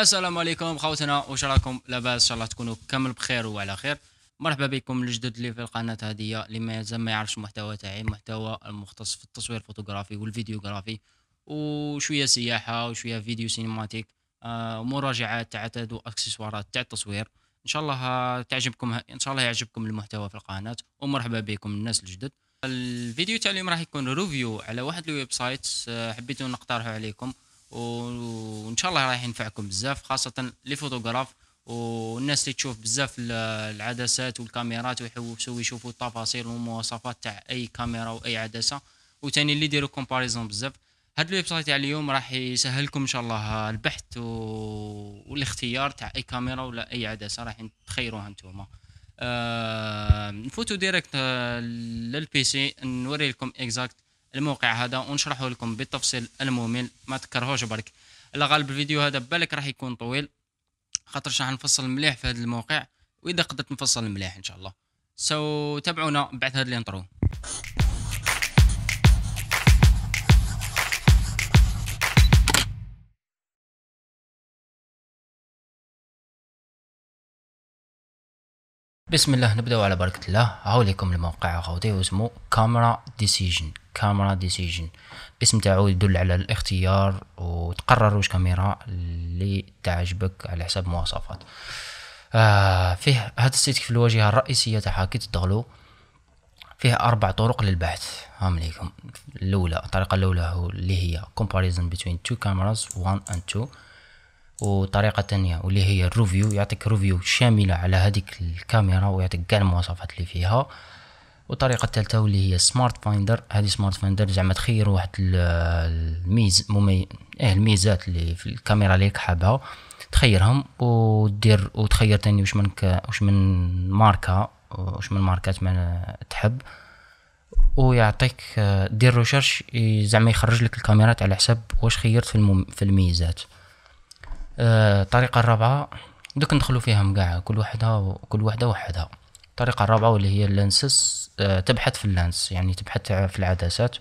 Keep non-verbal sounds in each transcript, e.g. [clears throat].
السلام عليكم خوتنا واش راكم لاباس ان شاء الله تكونوا كامل بخير وعلى خير مرحبا بكم الجدد اللي في القناه هذه اللي ما يزال ما يعرفش المحتوى تاعي المحتوى المختص في التصوير الفوتوغرافي والفيديوغرافي وشويه سياحه وشويه فيديو سينماتيك آه مراجعات تعتاد واكسسوارات تاع التصوير ان شاء الله تعجبكم ان شاء الله يعجبكم المحتوى في القناه ومرحبا بكم الناس الجدد الفيديو تاع اليوم راح يكون ريفيو على واحد الويب سايت آه، حبيت نقترحه عليكم وان شاء الله راح ينفعكم بزاف خاصه لي فوتوغراف والناس اللي تشوف بزاف العدسات والكاميرات ويحبوا يشوفوا التفاصيل والمواصفات تاع اي كاميرا واي عدسه وثاني اللي يديروا كومباريزون بزاف هاد الويب سايت تاع اليوم راح يسهلكم ان شاء الله البحث و... والاختيار تاع اي كاميرا ولا اي عدسه راح تخيروها نتوما آه نفوتو ديريكت للبي سي نوري لكم اكزاكت الموقع هذا ونشرحه لكم بالتفصيل الممل ما تكرهوش برك الا غالب الفيديو هذا بالك راح يكون طويل خاطر راح نفصل مليح في هذا الموقع واذا قدرت نفصل مليح ان شاء الله سو so, تابعونا بعد هذا الانترو بسم الله نبداو على بركة الله هاو ليكم الموقع اخوتي واسمو كاميرا ديسيجن كاميرا ديسيجن اسم تاعو يدل على الاختيار وتقرر واش كاميرا اللي تعجبك على حسب مواصفات آه فيه هذا السيت في الواجهة الرئيسية تاعها كي تدخلو فيه أربع طرق للبحث هام ليكم الأولى الطريقة الأولى هو اللي هي comparison between two cameras one and two وطريقه تانية واللي هي الروفيو يعطيك روفيو شامله على هذيك الكاميرا ويعطيك كاع المواصفات اللي فيها وطريقة الثالثه واللي هي سمارت فايندر هذه سمارت فايندر زعما تخير واحد الميز ممي... اه الميزات اللي في الكاميرا اللي حابها تخيرهم ودير وتخير تاني واش من ك... واش من ماركه واش من ماركات ما تحب ويعطيك دير ريسيرش زعما يخرج لك الكاميرات على حسب واش خيرت في, المم... في الميزات الطريقه آه، الرابعه دوك ندخلو فيهم كاع كل وحده كل وحده وحدها الطريقه الرابعه واللي هي اللانسس آه، تبحث في اللانس يعني تبحث في العدسات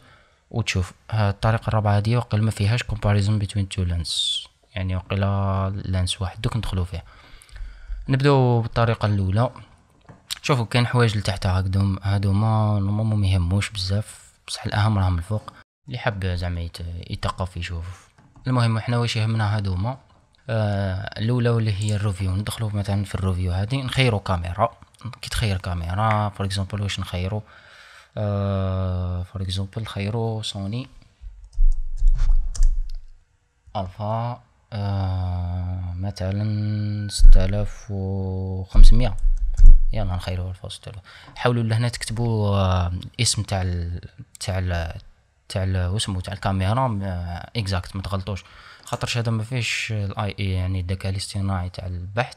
وتشوف الطريقه الرابعه هذه وقيل ما فيهاش كومباريزون بين تو لانس يعني وقيل لانس واحد دوك ندخلو فيه نبداو بالطريقه الاولى شوفوا كاين حوايج لتحت هكذا هادوما نورمالمون ما يهموش بزاف بصح الاهم راهم الفوق اللي حاب زعما يتقف يشوف المهم احنا واش يهمنا هادوما آه، الاولى واللي هي الروفيو ندخلو مثلا في الروفيو هذه نخيرو كاميرا كي تخير كاميرا فور اكزومبل واش نخيرو فور اكزومبل نخيرو سوني الفا آه، مثلا ستة آلاف وخمسمية يلا نخيرو الفا ستة آلاف حاولوا لهنا تكتبوا الاسم آه، تاع ال... تاع تاع واسمو تاع الكاميرا اكزاكت آه، ما تغلطوش خاطرش هذا ما فيهش الاي اي يعني الذكاء الاصطناعي تاع البحث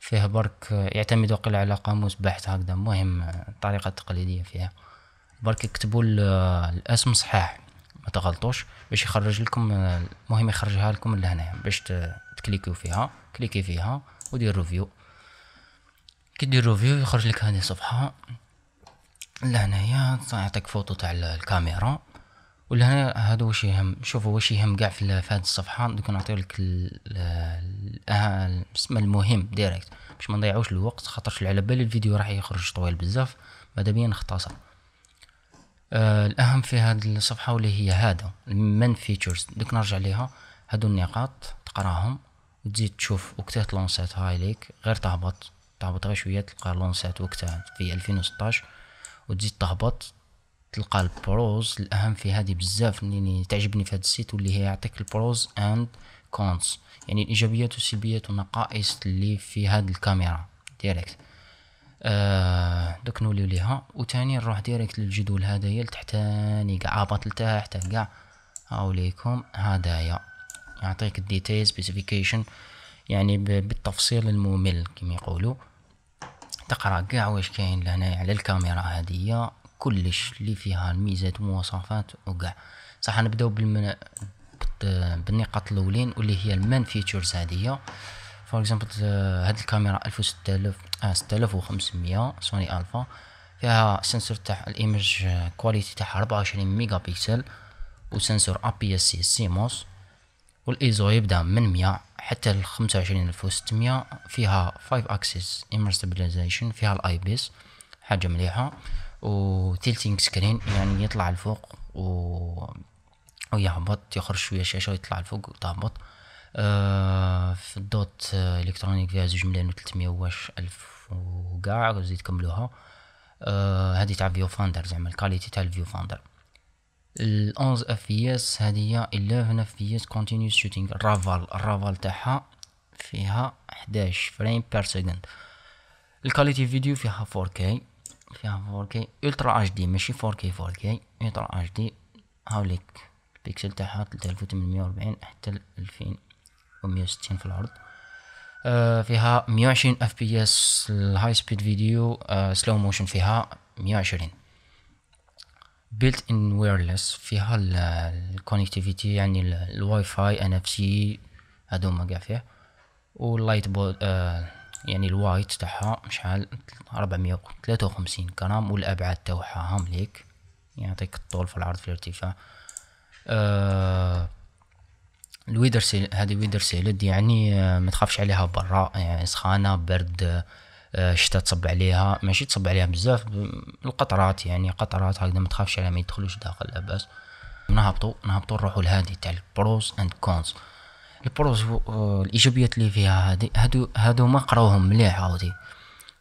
فيه برك آه، يعتمد وقيل على قاموس بحث هكذا مهم آه، الطريقه التقليديه فيها برك يكتبوا الاسم صحاح ما تغلطوش باش يخرج لكم المهم يخرجها لكم لهنا باش تكليكيو فيها كليكي فيها ودير ريفيو كي دير ريفيو يخرج لك هذه صفحه لهنايا يعطيك فوتو تاع الكاميرا ولا هذا وش يهم شوفوا وش يهم كاع في هذه الصفحه دوك نعطي لك اسم المهم ديريكت باش ما نضيعوش الوقت خاطرش على بالي الفيديو راح يخرج طويل بزاف ماذا بيا نختصر آه الاهم في هذه الصفحه واللي هي هذا من فيتشرز دوك نرجع ليها هادو النقاط تقراهم وتزيد تشوف وقتها لونسات هاي ليك غير تهبط تهبط غير شويه تلقى لونسات وقتها في 2016 وتزيد تهبط تلقى البروز الاهم في هذه بزاف اللي يعني تعجبني في هذا السيت واللي هي يعطيك البروز اند كونز يعني الايجابيات والسلبيات والنقائص اللي في هذه الكاميرا ديريكت آه دوك نوليو ليها وتاني نروح ديريكت للجدول هذايا لتحتاني يعني كاع هبط لتحت كاع هاوليكم هدايا يعطيك الديتيل سبيسيفيكيشن يعني بالتفصيل الممل كما يقولوا تقرا كاع واش كاين لهنايا على الكاميرا هذه كلش اللي فيها الميزات ومواصفات وكاع صح نبداو بالمن... بالنقاط الاولين واللي هي المان فيتشرز هذه فور اكزامبل هاد الكاميرا 1600 آه 6500 سوني الفا فيها سنسور تاع الايمج كواليتي تاعها 24 ميجا بكسل وسنسور ا بي اس سي سيموس والايزو يبدا من 100 حتى ل 25600 فيها 5 اكسس ايمج ستابلايزيشن فيها الاي بيس حاجه مليحه وتلتينج سكرين يعني يطلع لفوق و ويهبط يخرج شويه شاشه ويطلع لفوق وتهبط آه في الدوت الكترونيك فيها زوج ملايين و تلتمية واش الف وكاع زيد كملوها آه هذه تاع فيو فاندر زعما الكاليتي تاع الفيو فاندر ال 11 اف بي اس هذه هي 11 اف بي اس كونتينيوس شوتينغ الرافال الرافال تاعها فيها 11 فريم بير سكند الكاليتي فيديو فيها 4 كي فيها 4K الترا اتش دي ماشي 4K 4K الترا اتش دي هاوليك البيكسل تاعها 3840 حتى 2160 في العرض آه، فيها 120 اف بي اس الهاي سبيد فيديو سلو موشن فيها 120 بيلت ان ويرلس فيها الكونكتيفيتي يعني الواي فاي ان اف سي هادو هما كاع فيه واللايت بول آه يعني الوايت تاعها شحال ربعمية و خمسين غرام والابعاد تاعها هم ليك يعطيك الطول في العرض في الارتفاع آه الويدر سيل هذه ويدر سيلد يعني آه، ما تخافش عليها برا يعني سخانه برد آه تصب عليها ماشي تصب عليها بزاف القطرات يعني قطرات هكذا ما تخافش عليها ما يدخلوش داخل لاباس نهبطو نهبطو نروحو لهادي تاع البروز اند كونز البروز آه، الايجابيات اللي فيها هذه هادو هادو ما قراوهم مليح عاودي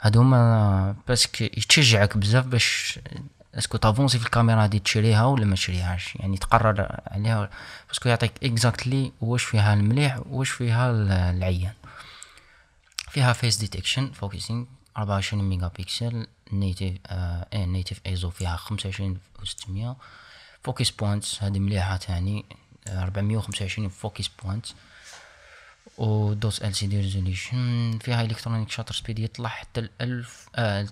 هادو ما باسكو يتشجعك بزاف باش اسكو تافونسي في الكاميرا هادي تشريها ولا ما تشريهاش يعني تقرر عليها باسكو يعطيك اكزاكتلي واش فيها المليح واش فيها العيان فيها فيس ديتكشن فوكسينغ 24 ميجا بيكسل نيتيف آه نيتيف ايزو فيها 25 و 600 فوكس بوينتس هادي مليحه تاني 425 فوكس بوينت و دوس ال سي دي ريزوليوشن فيها الكترونيك شاتر سبيد يطلع حتى الالف آه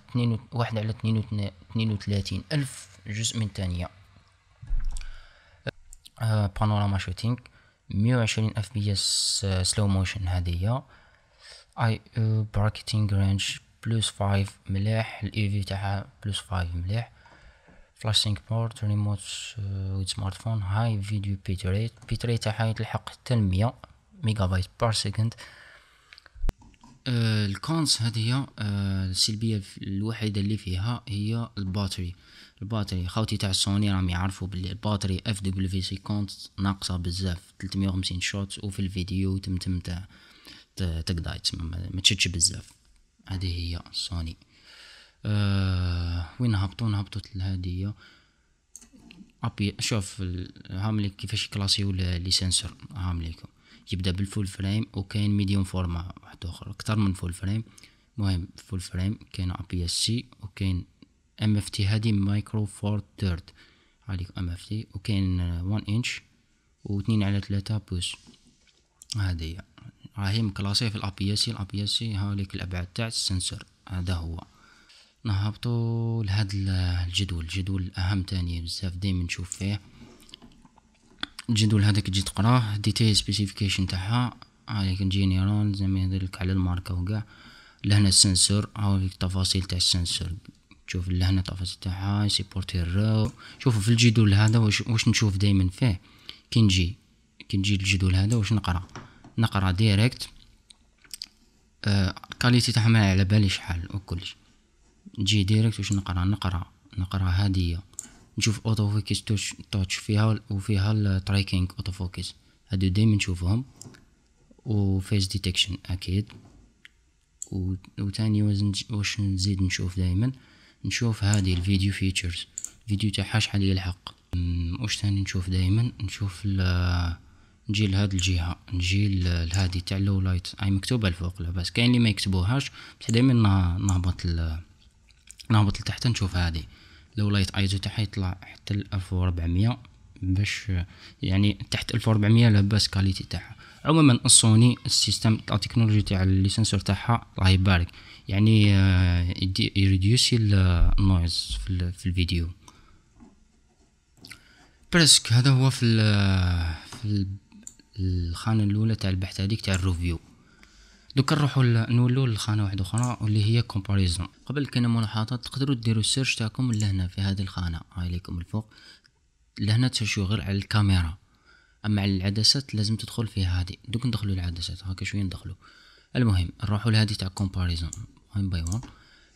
واحد على 32 الف جزء من ثانية آه بانوراما شوتينغ مية اف بي اس سلو موشن هادية اي او براكتينغ رينج بلس فايف مليح الاي في تاعها بلس فايف مليح فلاشينغ بورت ريموت سمارت فون هاي فيديو بيتريت بيتريت تاعها يتلحق حتى المية ميجا بايت بار سكند الكونس هذه هي euh, السلبيه الوحيده اللي فيها هي الباتري الباتري خاوتي تاع سوني راهم يعرفوا بلي الباتري اف دبليو سي كونت ناقصه بزاف 350 شوت وفي الفيديو تم تم تاع تقضي تسمى ما تشدش بزاف هذه هي سوني آه وين هبطوا نهبطوا الهادية ابي شوف هامليك كيفاش كلاسيو لي سنسور هامليكو يبدا بالفول فريم وكاين ميديوم فورما واحد اخر اكثر من فول فريم مهم فول فريم كاين ابي اس سي وكاين ام اف تي هادي مايكرو فور ثيرد عليك ام اف تي وكاين 1 انش و 2 على 3 بوس هذه راهي مكلاسي في الابي اس سي الابي اس سي هاليك الابعاد تاع السنسور هذا هو نهبطوا لهاد الجدول الجدول اهم تاني بزاف دايما نشوف فيه الجدول هذا تجي تقراه ديتاي سبيسيفيكيشن تاعها عليك نيرون زعما يهدرلك على الماركة وكاع لهنا السنسور هاو التفاصيل تاع السنسور تشوف لهنا التفاصيل تاعها سيبورتي الرو شوفوا في الجدول هذا واش, واش نشوف دايما فيه كي نجي كي نجي الجدول هذا واش نقرا نقرا ديريكت آه كاليتي تاعها ما على بالي شحال وكلش نجي ديريكت واش نقرا نقرا نقرا هادية نشوف اوتو فوكس توش توتش فيها وفيها التريكينغ اوتو فوكس هادو دايما نشوفهم وفيس ديتكشن اكيد و وتاني واش نزيد نشوف دايما نشوف هذه الفيديو فيتشرز الفيديو تاعها شحال يلحق واش تاني نشوف دايما نشوف نجي لهاد الجهه نجي لهادي تاع لو لايت هاي مكتوبه الفوق لاباس كاين اللي ما يكتبوهاش بصح دايما نهبط نهبط لتحت نشوف هذه لو لايت ايزو تاعها يطلع حتى ل 1400 باش يعني تحت 1400 لاباس كاليتي تاعها عموما السوني السيستم تاع التكنولوجي تاع الليسنسور تاعها راه يبارك يعني آه، يريديوسي النويز آه، في, في الفيديو برسك هذا هو في, آه، في الخانه الاولى تاع البحث هذيك تاع الريفيو دوكا نروحو نولو لخانه واحده اخرى واللي هي كومباريزون قبل كنا ملاحظات تقدروا ديروا السيرش تاعكم لهنا في هذه الخانه هاي ليكم الفوق لهنا تسيرشوا غير على الكاميرا اما على العدسات لازم تدخل في هذه دوك ندخلوا العدسات هاكا شويه ندخلوا المهم نروحوا لهذه تاع كومباريزون وان باي وان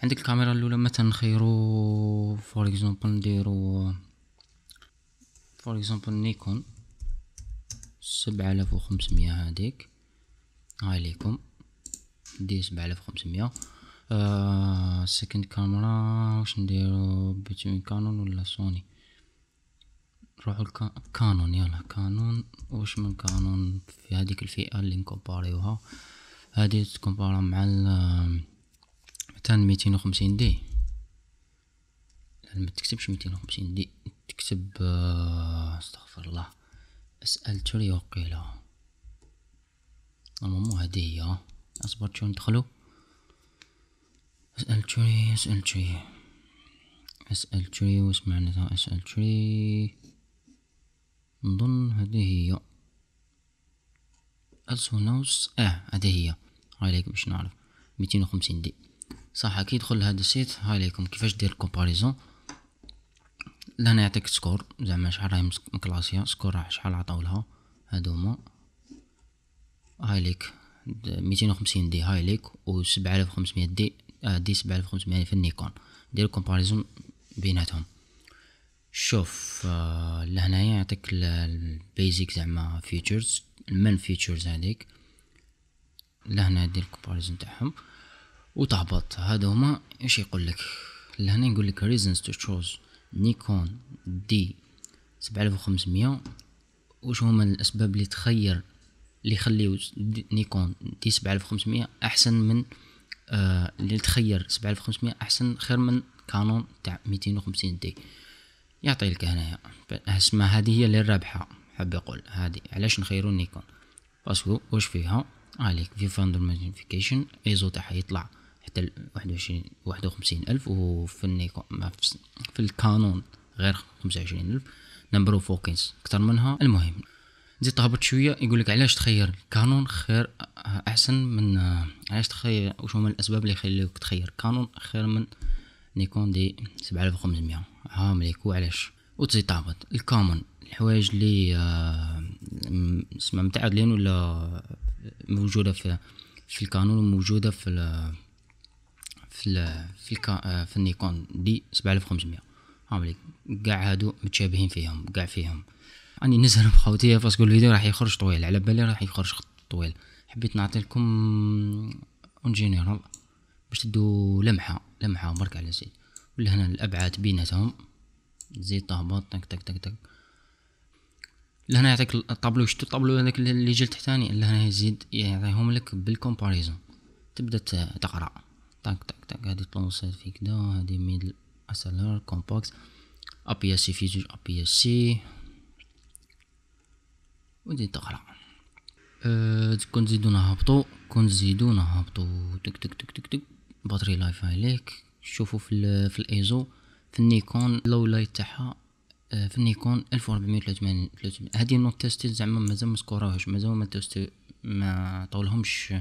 عندك الكاميرا الاولى مثلا نخيرو فور اكزومبل نديرو فور اكزومبل نيكون سبعة آلاف وخمسمية هاديك هاي ليكم دي 7500 آلاف آه، سكند كاميرا واش نديرو بيتوين كانون ولا سوني نروحو لكانون يلا كانون واش من كانون في هذيك الفئة اللي نكومباريوها هادي تكومبارا مع ال مثلا آه، ميتين وخمسين دي ما تكتبش ميتين وخمسين دي تكتب آه، استغفر الله اسأل تري وقيلة المهم هادي هي اصبر شو ندخلو اسأل تري اسأل تري اسأل تري وش معناتها اسأل تري نظن هذه هي ألسو نوس اه هذه هي هاي ليك باش نعرف ميتين وخمسين دي صح كي يدخل لهذا السيت هاي ليكم كيفاش دير كومباريزون لهنا يعطيك سكور زعما شحال راهي مكلاسيا سكور شحال عطاولها هادو هما هاي ليك ميتين وخمسين دي هاي ليك و سبعة آلاف وخمسمية دي آه، دي سبعة آلاف وخمسمية في النيكون دير كومباريزون بيناتهم شوف آه، لهنايا يعطيك البيزيك زعما فيتشرز المين فيتشرز هذيك لهنا دير كومباريزون تاعهم وتهبط هادو هما ايش يقول لك لهنا يقولك لك تو to نيكون دي سبعة آلاف وخمسمية وش هما الاسباب اللي تخير اللي يخليو نيكون دي 7500 احسن من آه اللي تخير 7500 احسن خير من كانون تاع 250 دي يعطي لك هنايا اسمع هذه هي اللي الرابحه حاب يقول هذه علاش نخيرو نيكون باسكو واش فيها عليك في فاندر ماجنيفيكيشن ايزو تاعها يطلع حتى واحد وعشرين واحد وخمسين ألف وفي النيكون في الكانون غير خمسة وعشرين ألف نمبر اوف كتر أكثر منها المهم تزيد تهبط شويه يقول لك علاش تخير كانون خير احسن من علاش تخير وش هما الاسباب اللي يخليوك تخير كانون خير من نيكون دي 7500 ها مليكو علاش وتزيد تهبط الكامون الحوايج اللي آه، اسمها متعادلين ولا موجوده في في الكانون وموجوده في الـ في الـ في, الـ آه، في النيكون دي 7500 ها مليك كاع هادو متشابهين فيهم كاع فيهم اني نزهر بخوتي باسكو الفيديو راح يخرج طويل على بالي راح يخرج طويل حبيت نعطيلكم اون جينيرال باش تدو لمحه لمحه برك على زيد ولا هنا الابعاد بيناتهم زيد تهبط تك تك تك تك لهنا يعطيك الطابلو شتو الطابلو هذاك اللي جا تحتاني لهنا يزيد يعطيهم لك بالكومباريزون تبدا تقرا تك تك تك هذه طونسات في كدا هذه ميدل اسالور كومبوكس ابي اس سي في ابي اس سي ونزيد تقرا أه كون تزيدو نهبطو كون تزيدو نهبطو تك تك تك تك تك باتري لايف عليك شوفو في في الايزو في النيكون لو لايت تاعها أه، في النيكون 1480 هادي النوت تيستيد زعما مازال ما سكوراوهاش مازال ما تيستي ما طولهمش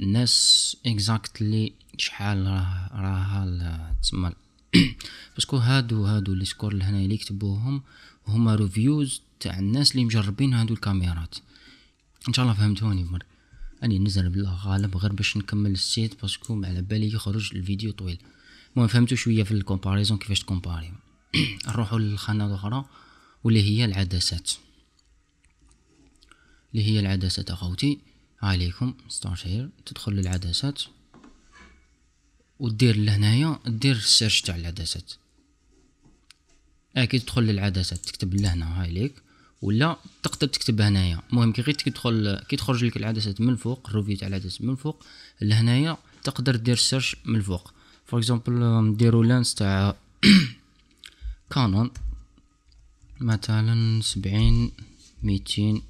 الناس اكزاكتلي شحال راه راها تسمى [coughs] باسكو هادو هادو لي سكور لهنا اللي كتبوهم هما ريفيوز تاع الناس اللي مجربين هادو الكاميرات ان شاء الله فهمتوني مر اني نزل بالله غالب غير باش نكمل السيت باسكو على بالي يخرج الفيديو طويل المهم فهمتو شويه في الكومباريزون كيفاش تكومباري [clears throat] نروحو للخانه الاخرى واللي هي العدسات اللي هي العدسات اخوتي عليكم ستار شير تدخل للعدسات ودير لهنايا دير السيرش تاع العدسات اكيد تدخل للعدسات تكتب لهنا هاي ليك ولا تقدر تكتب هنايا المهم كي غير تدخل كي تخرج لك العدسات من الفوق الروفيو تاع العدسات من الفوق لهنايا تقدر دير سيرش من الفوق فور اكزومبل نديرو لانس تاع كانون [coughs] مثلا سبعين ميتين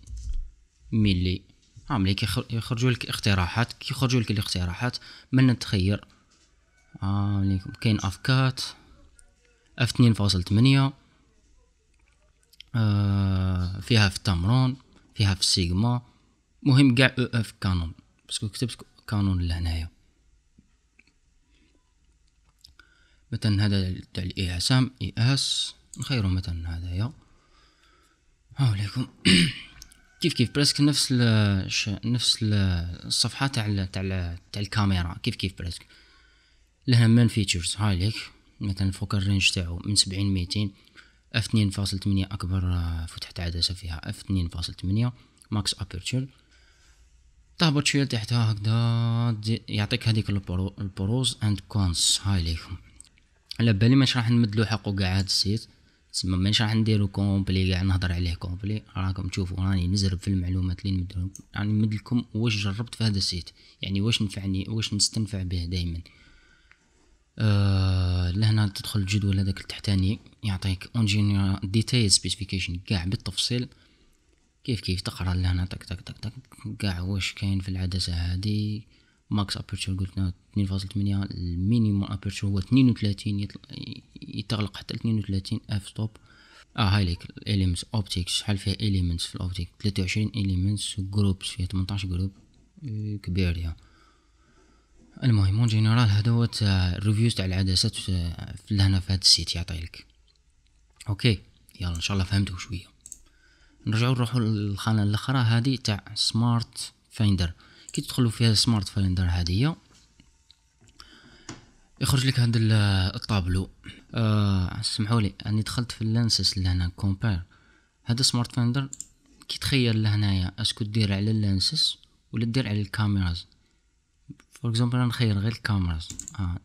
ميلي عملي آه، يخرجوا لك اقتراحات يخرجوا لك الاقتراحات من تخير عامليكم كاين افكات اف اثنين فاصل ثمانية آه، فيها في التمرون فيها في السيغما مهم كاع او اف كانون باسكو كتبت كانون لهنايا مثلا هذا تاع الاي اس ام اي اس نخيرو مثلا هذايا ها عليكم [coughs] كيف كيف برسك نفس الـ نفس الـ الصفحه تاع تاع تاع الكاميرا كيف كيف برسك لها من فيتشرز هاي ليك مثلا فوق الرينج تاعو من سبعين ميتين اف 28 أكبر آه، فتحة عدسة فيها اف 28 ماكس أبرتشر تهبط شوية تحتها هكذا يعطيك هذيك البروز اند كونس هاي ليكم على بالي مش راح نمدلو حقو قاع هاد السيت تسمى مانيش راح نديرو كومبلي قاع نهضر عليه كومبلي راكم تشوفوا راني نزرب في المعلومات اللي نمدلهم راني يعني نمدلكم واش جربت في هذا السيت يعني واش نفعني واش نستنفع به دائما آه، لهنا تدخل الجدول هذاك التحتاني يعطيك اونجينير ديتايل سبيسيفيكيشن كاع بالتفصيل كيف كيف تقرا لهنا تك تك تك تك كاع واش كاين في العدسه هذه ماكس اثنين فاصل 2.8 المينيموم ابيرتشر هو 32 يتغلق حتى 32 اف ستوب اه هاي ليك اليمنتس اوبتيك شحال فيها اليمنتس في الاوبتيك 23 اليمنتس جروبس فيها 18 جروب كبير يا المهم اون جينيرال هذا هو الريفيوز تاع العدسات في لهنا في هذا السيت يعطيلك اوكي يلا ان شاء الله فهمتو شويه نرجعوا نروحوا للخانه الاخرى هذه تاع سمارت فايندر كي تدخلوا فيها سمارت فايندر هذه يخرج لك هذا الطابلو آه سمحولي لي اني دخلت في اللانسس لهنا كومبير هذا سمارت فايندر كي تخيل لهنايا اسكو دير على اللانسس ولا دير على الكاميراز فور اكزامبل انا نخير غير الكاميراز آه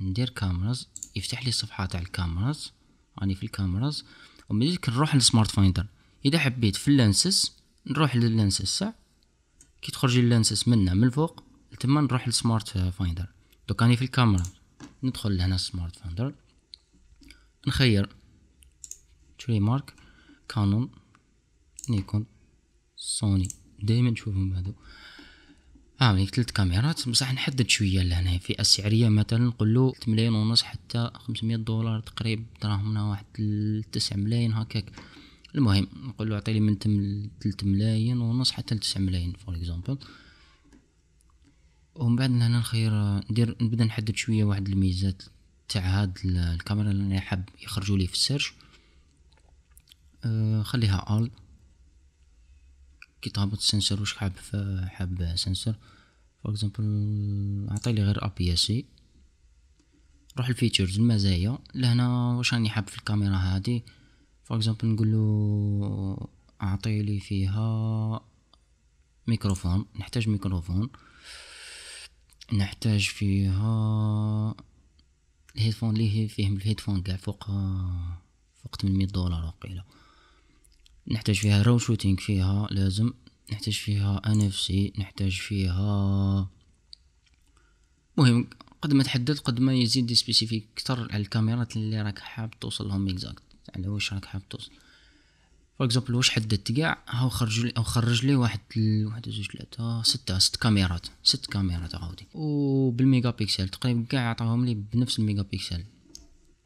ندير كاميراز يفتح لي الصفحه تاع الكاميراز راني في الكاميراز ومن ذلك نروح للسمارت فايندر اذا حبيت في اللانسس نروح لللانسس تاع كي تخرجي اللانسس منا من الفوق تما نروح للسمارت فايندر دوك راني في الكاميرا ندخل لهنا السمارت فايندر نخير تري مارك كانون نيكون سوني دائما نشوفهم هادو اه من يعني ثلاث كاميرات بصح نحدد شويه لهنا في السعريه مثلا نقول له 3 ملايين ونص حتى 500 دولار تقريبا دراهمنا واحد 9 ملايين هكاك المهم نقول له عطيني من 3 ملايين ونص حتى 9 ملايين فور اكزامبل ومن بعد هنا نخير ندير نبدا نحدد شويه واحد الميزات تاع هاد الكاميرا اللي حاب يخرجوا لي في السيرش أه خليها ال كي تهبط السنسور واش حاب حاب سنسور فور اكزامبل عطيلي غير ا بي اس روح الفيتشرز المزايا لهنا واش راني حاب في الكاميرا هادي فور اكزامبل نقولو اعطيلي فيها ميكروفون نحتاج ميكروفون نحتاج فيها الهيدفون اللي فيهم الهيدفون كاع فوق فوق 800 دولار وقيله نحتاج فيها رو شوتينج فيها لازم نحتاج فيها ان اف سي نحتاج فيها مهم قد ما تحدد قد ما يزيد سبيسيفيك اكثر على الكاميرات اللي راك حاب توصلهم اكزاكت على واش راك حاب توصل فور اكزومبل واش حددت كاع هاو خرج لي خرج لي واحد واحد زوج ثلاثة ستة ست كاميرات ست كاميرات عاودي وبالميجا بيكسل تقريبا كاع عطاهم لي بنفس الميجا بيكسل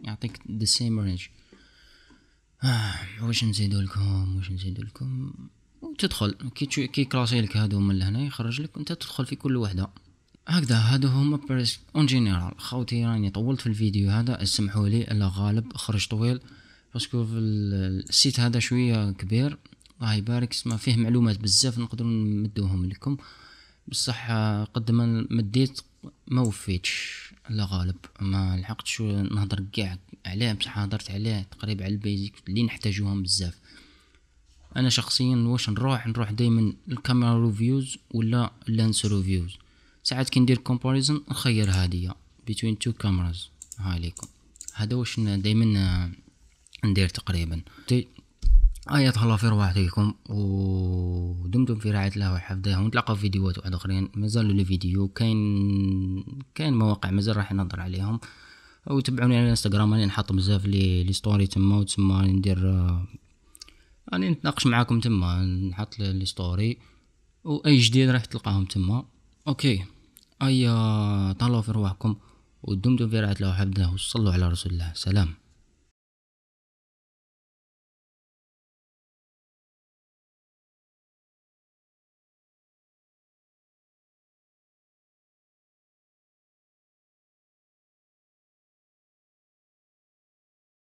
يعطيك ذا سيم رينج آه واش نزيدو لكم واش نزيدو لكم تدخل كي تشو... كي كلاسي لك هادو من لهنا يخرج لك وانت تدخل في كل وحده هكذا هادو هما بريس اون جينيرال خاوتي راني طولت في الفيديو هذا اسمحوا لي الا غالب خرج طويل باسكو السيت هذا شويه كبير الله يبارك اسمه فيه معلومات بزاف نقدر نمدوهم لكم بصح قد ما مديت ما وفيتش لا غالب ما لحقتش نهضر كاع عليه بصح هضرت عليه تقريبا على البيزيك اللي نحتاجوهم بزاف انا شخصيا واش نروح نروح دائما الكاميرا ريفيوز ولا لانس ريفيوز ساعات كي ندير كومباريزون نخير هادية بين تو كاميراز ها عليكم هذا واش دائما ندير تقريبا آية الله في رواحكم ودمتم في رعاية الله وحفظه ونتلاقاو في فيديوهات واحد اخرين مازالوا لي فيديو كاين كاين مواقع مازال راح نهضر عليهم وتبعوني على الانستغرام راني نحط بزاف لي لي ستوري تما وتما راني ندير راني نتناقش معاكم تما نحط لي ستوري واي جديد راح تلقاهم تما اوكي ايا طلعوا في رواحكم ودمتم في رعاية الله وحفظه وصلوا على رسول الله سلام